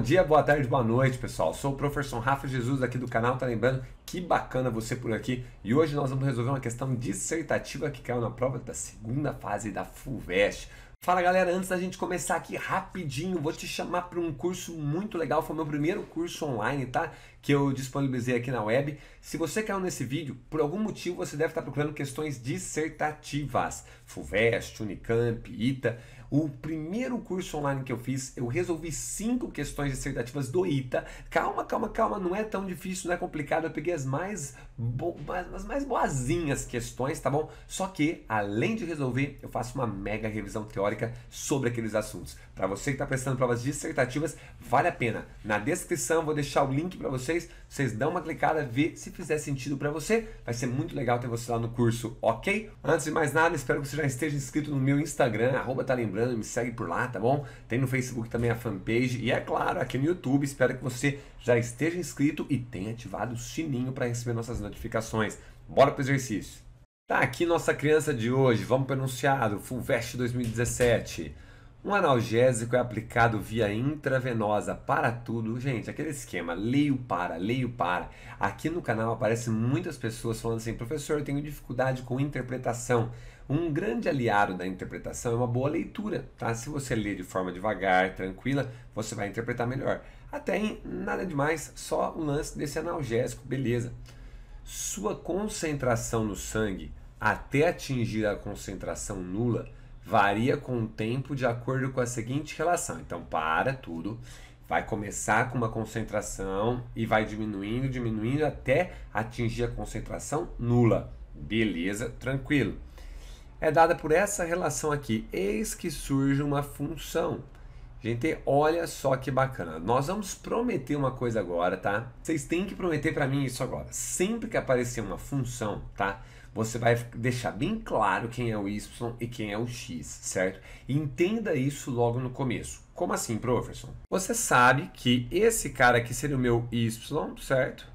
Bom dia, boa tarde, boa noite, pessoal. Sou o professor Rafa Jesus aqui do canal, tá lembrando? Que bacana você por aqui. E hoje nós vamos resolver uma questão dissertativa que caiu na prova da segunda fase da FUVEST. Fala galera, antes da gente começar aqui rapidinho, vou te chamar para um curso muito legal. Foi meu primeiro curso online, tá? Que eu disponibilizei aqui na web. Se você caiu nesse vídeo, por algum motivo você deve estar procurando questões dissertativas. FUVEST, Unicamp, ITA. O primeiro curso online que eu fiz, eu resolvi cinco questões dissertativas do ITA. Calma, calma, calma, não é tão difícil, não é complicado. Eu peguei as mais, bo as mais boazinhas questões, tá bom? Só que, além de resolver, eu faço uma mega revisão teórica sobre aqueles assuntos. Para você que está prestando provas dissertativas, vale a pena. Na descrição vou deixar o link para vocês vocês dão uma clicada, vê se fizer sentido para você. Vai ser muito legal ter você lá no curso, ok? Antes de mais nada, espero que você já esteja inscrito no meu Instagram, arroba tá lembrando, me segue por lá, tá bom? Tem no Facebook também a fanpage e é claro, aqui no YouTube. Espero que você já esteja inscrito e tenha ativado o sininho para receber nossas notificações. Bora pro exercício. Tá aqui nossa criança de hoje. Vamos pro enunciado, Fulvestre 2017. Um analgésico é aplicado via intravenosa para tudo. Gente, aquele esquema, leio para, leio para. Aqui no canal aparecem muitas pessoas falando assim: professor, eu tenho dificuldade com interpretação. Um grande aliado da interpretação é uma boa leitura, tá? Se você ler de forma devagar, tranquila, você vai interpretar melhor. Até em nada demais, só o lance desse analgésico, beleza. Sua concentração no sangue até atingir a concentração nula varia com o tempo de acordo com a seguinte relação. Então, para tudo, vai começar com uma concentração e vai diminuindo, diminuindo até atingir a concentração nula. Beleza, tranquilo. É dada por essa relação aqui. Eis que surge uma função. Gente, olha só que bacana. Nós vamos prometer uma coisa agora, tá? Vocês têm que prometer para mim isso agora. Sempre que aparecer uma função, tá? você vai deixar bem claro quem é o Y e quem é o X, certo? Entenda isso logo no começo. Como assim, professor? Você sabe que esse cara aqui seria o meu Y, certo?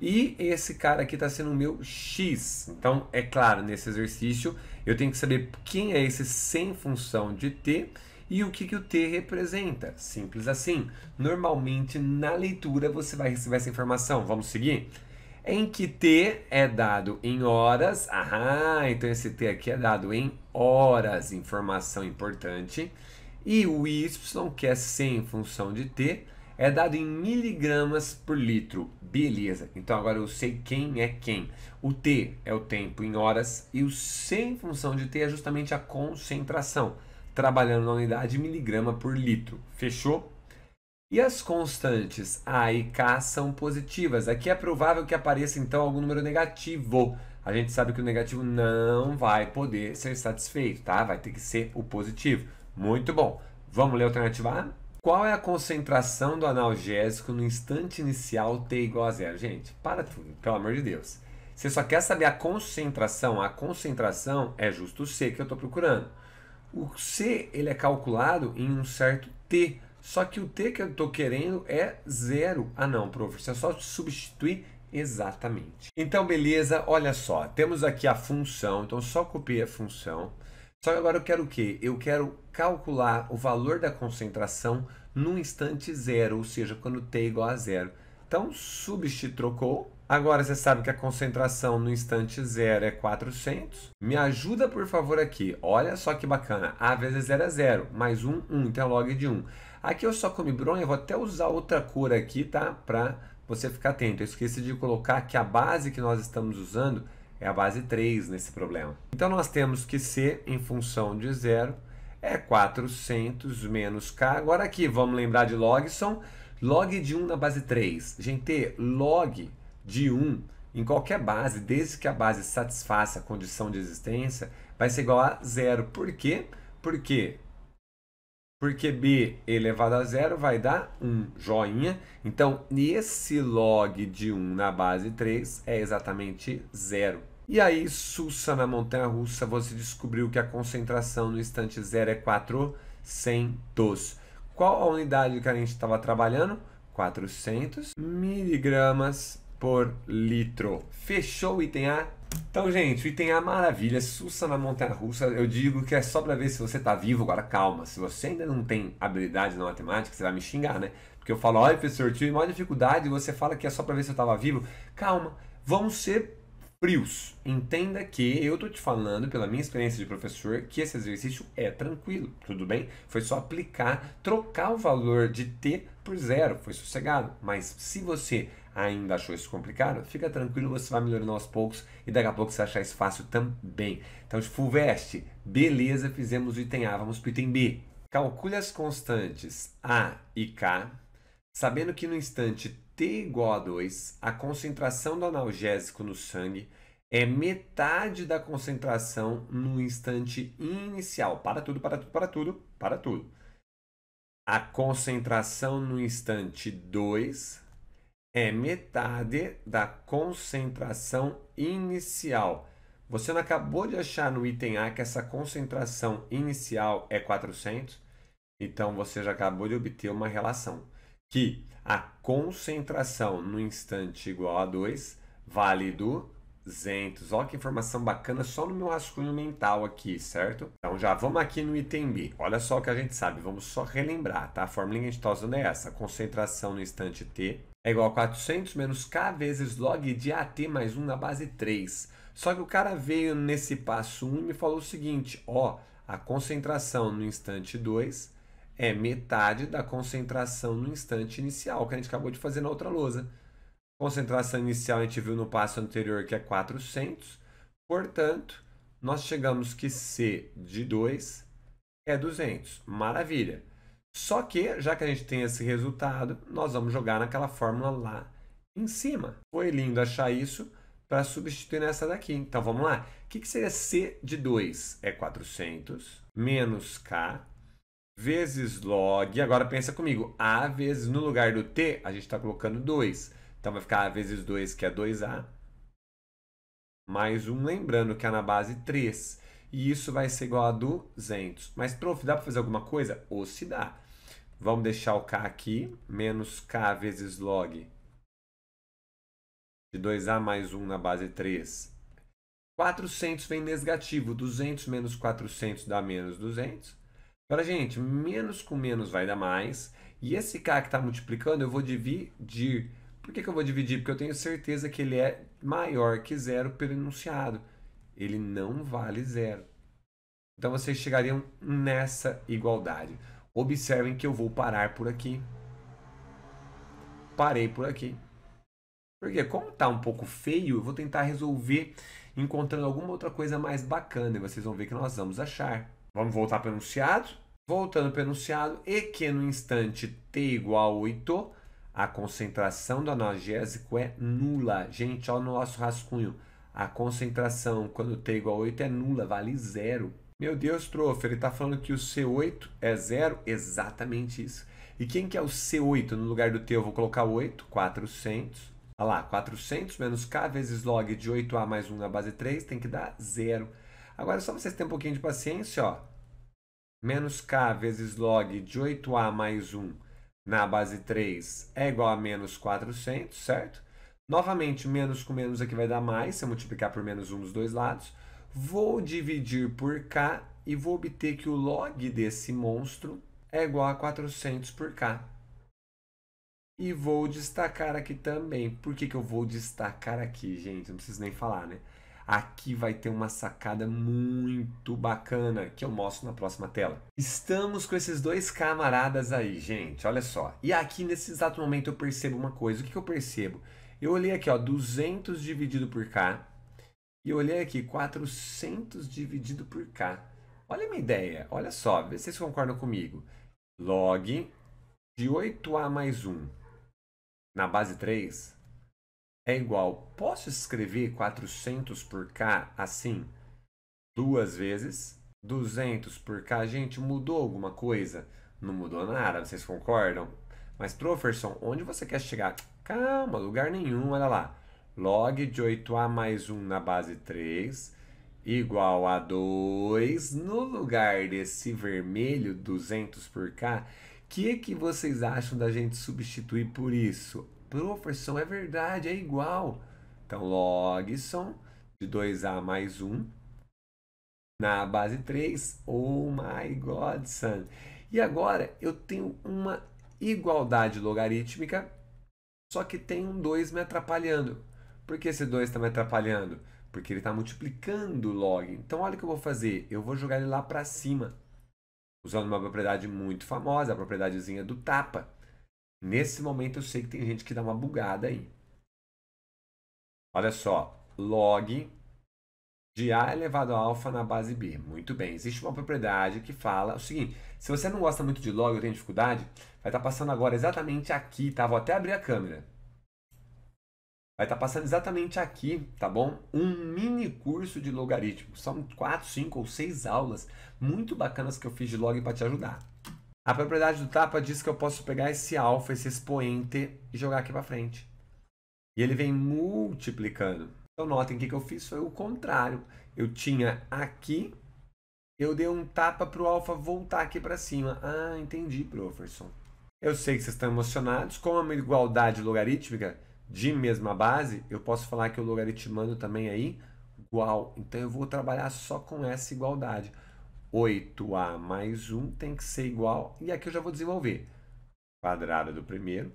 E esse cara aqui está sendo o meu x. Então, é claro, nesse exercício eu tenho que saber quem é esse sem função de t e o que, que o t representa. Simples assim. Normalmente, na leitura, você vai receber essa informação. Vamos seguir? em que T é dado em horas. Ah, então esse T aqui é dado em horas, informação importante. E o Y, que é 100 em função de T, é dado em miligramas por litro. Beleza, então agora eu sei quem é quem. O T é o tempo em horas e o 100 em função de T é justamente a concentração, trabalhando na unidade miligrama por litro. Fechou? E as constantes A e K são positivas. Aqui é provável que apareça então algum número negativo. A gente sabe que o negativo não vai poder ser satisfeito, tá? Vai ter que ser o positivo. Muito bom. Vamos ler a alternativa A? Qual é a concentração do analgésico no instante inicial T igual a zero? Gente, para tudo, pelo amor de Deus. Você só quer saber a concentração. A concentração é justo o C que eu estou procurando. O C ele é calculado em um certo T só que o T que eu estou querendo é zero. Ah não, professor, é só substituir exatamente. Então, beleza, olha só, temos aqui a função, então só copiei a função. Só que agora eu quero o quê? Eu quero calcular o valor da concentração no instante zero, ou seja, quando T é igual a zero. Então, substitui, trocou. Agora você sabe que a concentração no instante zero é 400. Me ajuda, por favor, aqui. Olha só que bacana. A vezes zero é zero, mais um, um, então é log de 1. Um. Aqui eu só comi bronha, vou até usar outra cor aqui, tá? Para você ficar atento. Eu esqueci de colocar que a base que nós estamos usando é a base 3 nesse problema. Então nós temos que C em função de zero é 400 menos K. Agora aqui, vamos lembrar de log são Log de 1 na base 3. Gente, log de 1 em qualquer base, desde que a base satisfaça a condição de existência, vai ser igual a zero. Por quê? Porque porque b elevado a zero vai dar um joinha. Então, esse log de 1 na base 3 é exatamente zero. E aí, Sussa, na montanha-russa, você descobriu que a concentração no instante zero é 400. Qual a unidade que a gente estava trabalhando? 400 miligramas por litro. Fechou o item A? Então, gente, o item A maravilha, Sussa na Montanha Russa. Eu digo que é só para ver se você tá vivo. Agora, calma, se você ainda não tem habilidade na matemática, você vai me xingar, né? Porque eu falo, olha, professor, tive maior dificuldade e você fala que é só para ver se eu tava vivo. Calma, vamos ser frios. Entenda que eu tô te falando, pela minha experiência de professor, que esse exercício é tranquilo, tudo bem? Foi só aplicar, trocar o valor de T por zero, foi sossegado. Mas se você ainda achou isso complicado, fica tranquilo, você vai melhorando aos poucos e daqui a pouco você achar isso fácil também. Então, de full vest, beleza, fizemos o item A, vamos para o item B. Calcule as constantes A e K, sabendo que no instante T igual a 2, a concentração do analgésico no sangue é metade da concentração no instante inicial. Para tudo, para tudo, para tudo, para tudo. A concentração no instante 2 é metade da concentração inicial. Você não acabou de achar no item A que essa concentração inicial é 400? Então você já acabou de obter uma relação que a concentração no instante igual a 2 vale do 200. Olha que informação bacana só no meu rascunho mental aqui, certo? Então já vamos aqui no item B. Olha só o que a gente sabe, vamos só relembrar, tá? A formulinha de tá usando é essa, concentração no instante T é igual a 400 menos K vezes log de AT mais 1 na base 3. Só que o cara veio nesse passo 1 e me falou o seguinte, ó, a concentração no instante 2 é metade da concentração no instante inicial que a gente acabou de fazer na outra lousa. Concentração inicial a gente viu no passo anterior que é 400. Portanto, nós chegamos que C de 2 é 200. Maravilha! Só que, já que a gente tem esse resultado, nós vamos jogar naquela fórmula lá em cima. Foi lindo achar isso para substituir nessa daqui. Então, vamos lá. O que, que seria C de 2? É 400 menos K vezes log. Agora, pensa comigo. A vezes, no lugar do T, a gente está colocando 2. Então vai ficar vezes 2, que é 2A, mais 1, um, lembrando que é na base 3. E isso vai ser igual a 200. Mas, prof, dá para fazer alguma coisa? Ou se dá. Vamos deixar o k aqui, menos k vezes log de 2a mais 1 na base 3. 400 vem negativo, 200 menos 400 dá menos 200. Agora, gente, menos com menos vai dar mais. E esse k que está multiplicando, eu vou dividir por que, que eu vou dividir? Porque eu tenho certeza que ele é maior que zero pelo enunciado. Ele não vale zero. Então vocês chegariam nessa igualdade. Observem que eu vou parar por aqui. Parei por aqui. Porque como está um pouco feio, eu vou tentar resolver encontrando alguma outra coisa mais bacana. E vocês vão ver que nós vamos achar. Vamos voltar para o enunciado. Voltando para o enunciado, e que no instante t igual a 8, a concentração do analgésico é nula. Gente, olha o nosso rascunho. A concentração quando tem igual a 8 é nula, vale zero. Meu Deus, trofa, ele está falando que o C8 é zero? Exatamente isso. E quem que é o C8 no lugar do T? Eu vou colocar 8, 400. Olha lá, 400 menos K vezes log de 8A mais 1 na base 3 tem que dar zero. Agora, só vocês terem um pouquinho de paciência, ó. Menos K vezes log de 8A mais 1 na base 3 é igual a menos 400, certo? Novamente, menos com menos aqui é vai dar mais, se eu multiplicar por menos 1 dos dois lados. Vou dividir por k e vou obter que o log desse monstro é igual a 400 por k. E vou destacar aqui também. Por que, que eu vou destacar aqui, gente? Não preciso nem falar, né? Aqui vai ter uma sacada muito bacana que eu mostro na próxima tela. Estamos com esses dois camaradas aí, gente, olha só. E aqui nesse exato momento eu percebo uma coisa. O que, que eu percebo? Eu olhei aqui, ó, 200 dividido por K. E olhei aqui, 400 dividido por K. Olha a minha ideia, olha só, vê se vocês concordam comigo. Log de 8A mais 1 na base 3 é igual. Posso escrever 400 por K assim? Duas vezes. 200 por K. Gente, mudou alguma coisa? Não mudou nada, vocês concordam? Mas, professor, onde você quer chegar? Calma, lugar nenhum, olha lá. Log de 8A mais 1 na base 3 igual a 2. No lugar desse vermelho, 200 por K, o que, que vocês acham da gente substituir por isso? Professor, é verdade, é igual. Então, logson de 2A mais 1 na base 3. Oh my God, son. E agora eu tenho uma igualdade logarítmica, só que tem um 2 me atrapalhando. Por que esse 2 está me atrapalhando? Porque ele está multiplicando log. Então, olha o que eu vou fazer. Eu vou jogar ele lá para cima, usando uma propriedade muito famosa, a propriedadezinha do tapa. Nesse momento eu sei que tem gente que dá uma bugada aí. Olha só, log de A elevado a alfa na base B. Muito bem, existe uma propriedade que fala o seguinte, se você não gosta muito de log ou tem dificuldade, vai estar tá passando agora exatamente aqui, tá? Vou até abrir a câmera. Vai estar tá passando exatamente aqui, tá bom? Um mini curso de logaritmo. São 4, 5 ou 6 aulas muito bacanas que eu fiz de log para te ajudar. A propriedade do tapa diz que eu posso pegar esse alfa, esse expoente, e jogar aqui para frente. E ele vem multiplicando. Então notem o que, eu fiz foi o contrário. Eu tinha aqui, eu dei um tapa para o alfa voltar aqui para cima. Ah, entendi, professor. Eu sei que vocês estão emocionados. Como é uma igualdade logarítmica de mesma base, eu posso falar que o logaritmando também aí é igual. Então eu vou trabalhar só com essa igualdade. 8a mais 1 tem que ser igual, e aqui eu já vou desenvolver, quadrado do primeiro,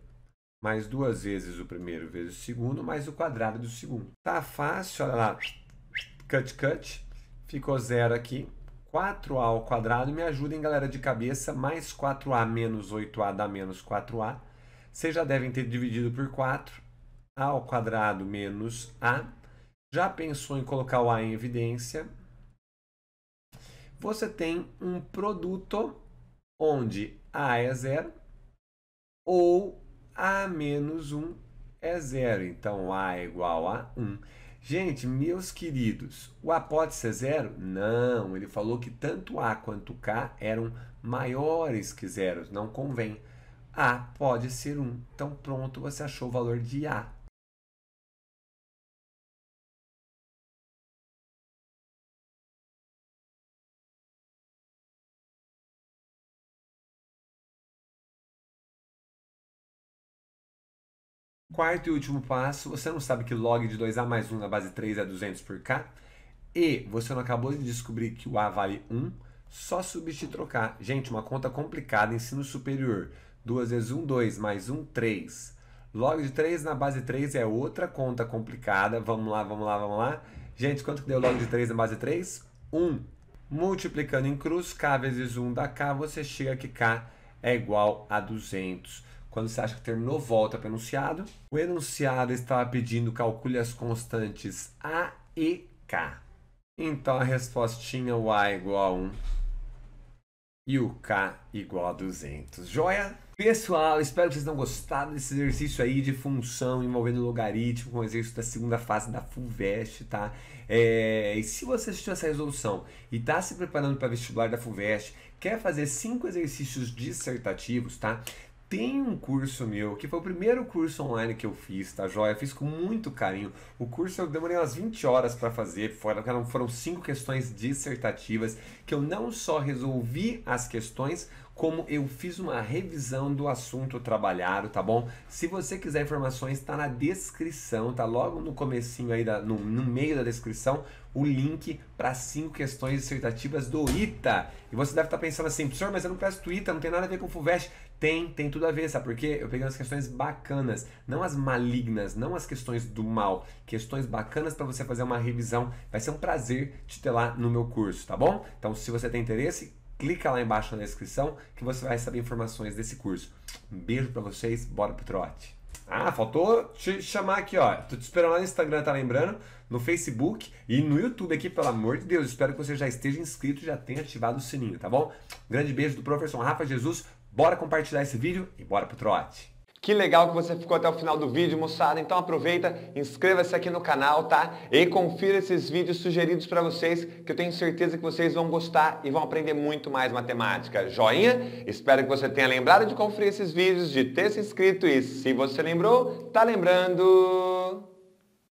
mais duas vezes o primeiro vezes o segundo, mais o quadrado do segundo. Tá fácil, olha lá, cut, cut, ficou zero aqui, 4a ao quadrado, me ajudem, galera, de cabeça, mais 4a menos 8a dá menos 4a. Vocês já devem ter dividido por 4, a ao quadrado menos a. Já pensou em colocar o a em evidência, você tem um produto onde A é zero ou A menos 1 é zero. Então, A é igual a 1. Gente, meus queridos, o A pode ser zero? Não, ele falou que tanto A quanto K eram maiores que zeros, não convém. A pode ser 1. Então, pronto, você achou o valor de A. Quarto e último passo, você não sabe que log de 2a mais 1 na base 3 é 200 por k? E você não acabou de descobrir que o a vale 1? Só substituir trocar. Gente, uma conta complicada, ensino superior. 2 vezes 1, 2, mais 1, 3. Log de 3 na base 3 é outra conta complicada. Vamos lá, vamos lá, vamos lá. Gente, quanto que deu log de 3 na base 3? 1. Multiplicando em cruz, k vezes 1 dá k, você chega que k é igual a 200 quando você acha que terminou, volta para o enunciado. O enunciado estava pedindo calcule as constantes A e K. Então a respostinha o A é igual a 1 e o K igual a 200. Joia? Pessoal, espero que vocês tenham gostado desse exercício aí de função envolvendo logaritmo, um exercício da segunda fase da FUVEST, tá? É... e se você assistiu essa resolução e está se preparando para vestibular da FUVEST, quer fazer cinco exercícios dissertativos, tá? tem um curso meu, que foi o primeiro curso online que eu fiz, tá joia? fiz com muito carinho. O curso eu demorei umas 20 horas para fazer, foram, foram cinco questões dissertativas que eu não só resolvi as questões, como eu fiz uma revisão do assunto trabalhado, tá bom? Se você quiser informações, está na descrição, tá logo no comecinho aí, da, no, no meio da descrição, o link para cinco questões dissertativas do ITA. E você deve estar tá pensando assim, professor, mas eu não peço ITA, não tem nada a ver com o FUVEST. Tem, tem tudo a ver, sabe por quê? Eu peguei umas questões bacanas, não as malignas, não as questões do mal, questões bacanas para você fazer uma revisão. Vai ser um prazer te ter lá no meu curso, tá bom? Então, se você tem interesse, clica lá embaixo na descrição que você vai receber informações desse curso. Um beijo para vocês, bora pro trote. Ah, faltou te chamar aqui, ó. Tô te esperando lá no Instagram, tá lembrando? No Facebook e no YouTube aqui, pelo amor de Deus. Espero que você já esteja inscrito e já tenha ativado o sininho, tá bom? Grande beijo do professor Rafa Jesus. Bora compartilhar esse vídeo e bora pro trote. Que legal que você ficou até o final do vídeo, moçada. Então aproveita, inscreva-se aqui no canal, tá? E confira esses vídeos sugeridos para vocês, que eu tenho certeza que vocês vão gostar e vão aprender muito mais matemática. Joinha? Espero que você tenha lembrado de conferir esses vídeos, de ter se inscrito e se você lembrou, tá lembrando...